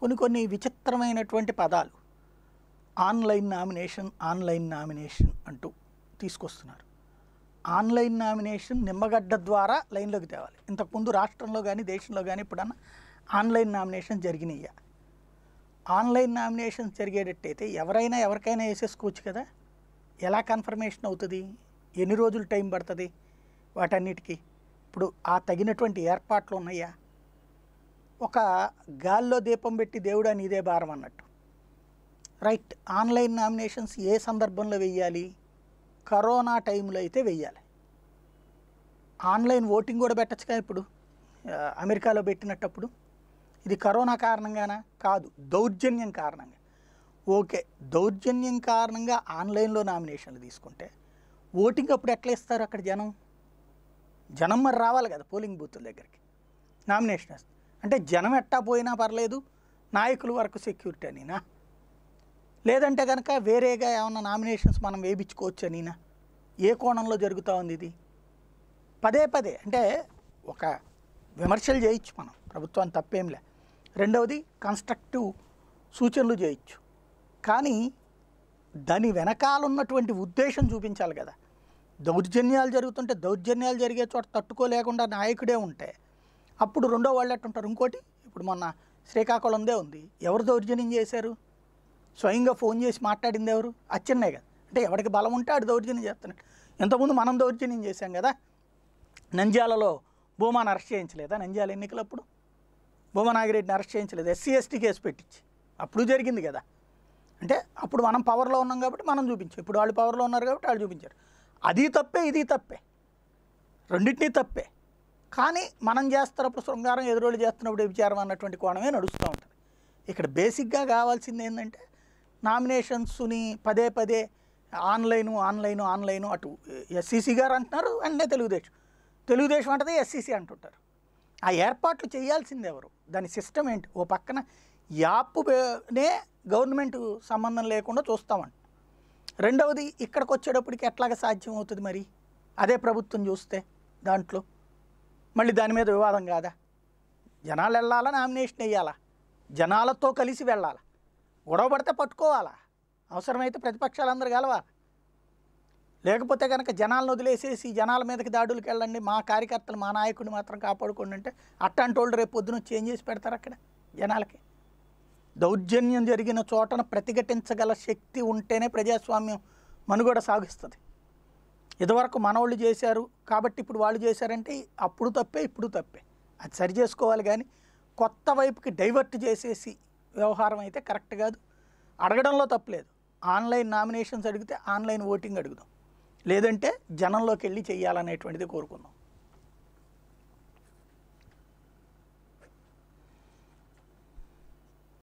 కొన్ని కొన్ని విచిత్రమైనటువంటి పదాలు ఆన్లైన్ నామినేషన్ ఆన్లైన్ నామినేషన్ అంటూ తీసుకొస్తున్నారు ఆన్లైన్ నామినేషన్ నిమ్మగడ్డ ద్వారా లైన్లోకి తేవాలి ఇంతకుముందు రాష్ట్రంలో కానీ దేశంలో కానీ ఇప్పుడన్నా ఆన్లైన్ నామినేషన్ జరిగినాయా ఆన్లైన్ నామినేషన్ జరిగేటట్టయితే ఎవరైనా ఎవరికైనా వేసేసుకోవచ్చు కదా ఎలా కన్ఫర్మేషన్ అవుతుంది ఎన్ని రోజులు టైం పడుతుంది వాటన్నిటికీ ఇప్పుడు ఆ తగినటువంటి ఏర్పాట్లు ఉన్నాయా ఒక గాల్లో దీపం పెట్టి దేవుడా నీదే భారం అన్నట్టు రైట్ ఆన్లైన్ నామినేషన్స్ ఏ సందర్భంలో వెయ్యాలి కరోనా టైంలో అయితే వెయ్యాలి ఆన్లైన్ ఓటింగ్ కూడా పెట్టచ్చుగా ఇప్పుడు అమెరికాలో పెట్టినట్టప్పుడు ఇది కరోనా కారణంగానా కాదు దౌర్జన్యం కారణంగా ఓకే దౌర్జన్యం కారణంగా ఆన్లైన్లో నామినేషన్లు తీసుకుంటే ఓటింగ్ అప్పుడు ఎట్లా ఇస్తారు అక్కడ జనం జనం మరి రావాలి కదా పోలింగ్ బూతుల దగ్గరికి నామినేషన్ వేస్తారు అంటే జనం ఎట్టా పోయినా పర్లేదు నాయకుల వరకు సెక్యూరిటీ అనినా లేదంటే కనుక వేరేగా ఏమన్నా నామినేషన్స్ మనం వేయించుకోవచ్చు అనినా ఏ కోణంలో జరుగుతూ ఉంది ఇది పదే పదే అంటే ఒక విమర్శలు చేయొచ్చు మనం ప్రభుత్వాన్ని తప్పేంలే రెండవది కన్స్ట్రక్టివ్ సూచనలు చేయొచ్చు కానీ దాని వెనకాల ఉన్నటువంటి ఉద్దేశం చూపించాలి కదా దౌర్జన్యాలు జరుగుతుంటే దౌర్జన్యాలు జరిగే చోట తట్టుకోలేకుండా నాయకుడే ఉంటే అప్పుడు రెండో వాళ్ళు ఎట్టుంటారు ఇంకోటి ఇప్పుడు మొన్న శ్రీకాకుళందే ఉంది ఎవరు దౌర్జన్యం చేశారు స్వయంగా ఫోన్ చేసి మాట్లాడింది ఎవరు అచ్చెన్నే కదా అంటే ఎవరికి బలం ఉంటే ఆడు దౌర్జన్యం చేస్తున్నాడు ఇంతకుముందు మనం దౌర్జన్యం చేశాం కదా నంజాలలో భూమాను అరెస్ట్ చేయించలేదా ఎన్నికలు అప్పుడు భూమనాగిరెడ్డిని అరెస్ట్ చేయించలేదు ఎస్సీ ఎస్టీ కేసు పెట్టించి అప్పుడు జరిగింది కదా అంటే అప్పుడు మనం పవర్లో ఉన్నాం కాబట్టి మనం చూపించాం ఇప్పుడు వాళ్ళు పవర్లో ఉన్నారు కాబట్టి వాళ్ళు చూపించారు అది తప్పే ఇది తప్పే రెండింటినీ తప్పే కానీ మనం చేస్తున్నప్పుడు శృంగారం ఎదురోళ్ళు చేస్తున్నప్పుడు విచారం అన్నటువంటి కోణమే నడుస్తూ ఉంటుంది ఇక్కడ బేసిక్గా కావాల్సింది ఏంటంటే నామినేషన్స్ని పదే పదే ఆన్లైను ఆన్లైను ఆన్లైను అటు ఎస్సీసీ గారు అంటున్నారు అంటే తెలుగుదేశం తెలుగుదేశం అంటే ఎస్సీసీ అంటుంటారు ఆ ఏర్పాట్లు చేయాల్సింది ఎవరు దాని సిస్టమ్ ఏంటి ఓ పక్కన యాప్నే గవర్నమెంట్ సంబంధం లేకుండా చూస్తామంట రెండవది ఇక్కడికి వచ్చేటప్పటికి ఎట్లాగ సాధ్యం అవుతుంది మరి అదే ప్రభుత్వం చూస్తే దాంట్లో మళ్ళీ దాని మీద వివాదం కాదా జనాలు వెళ్ళాలా నామినేషన్ వేయాలా జనాలతో కలిసి వెళ్ళాలా గొడవ పడితే పట్టుకోవాలా అవసరమైతే ప్రతిపక్షాలందరూ కలవాలి లేకపోతే కనుక జనాలను వదిలేసేసి జనాల మీదకి దాడులకు వెళ్ళండి మా కార్యకర్తలు మా నాయకుడిని మాత్రం కాపాడుకోండి అంటే అట్టాంటి వాళ్ళు రేపు పొద్దున చేంజ్ చేసి పెడతారు అక్కడ జనాలకి దౌర్జన్యం జరిగిన చోటన ప్రతిఘటించగల శక్తి ఉంటేనే ప్రజాస్వామ్యం మనుగడ సాగిస్తుంది ఇదివరకు మనవాళ్ళు చేశారు కాబట్టి ఇప్పుడు వాళ్ళు చేశారంటే అప్పుడు తప్పే ఇప్పుడు తప్పే అది సరి చేసుకోవాలి కానీ కొత్త వైపుకి డైవర్ట్ చేసేసి వ్యవహారం అయితే కరెక్ట్ కాదు అడగడంలో తప్పలేదు ఆన్లైన్ నామినేషన్స్ అడిగితే ఆన్లైన్ ఓటింగ్ అడుగుదాం లేదంటే జనంలోకి వెళ్ళి చేయాలనేటువంటిది కోరుకుందాం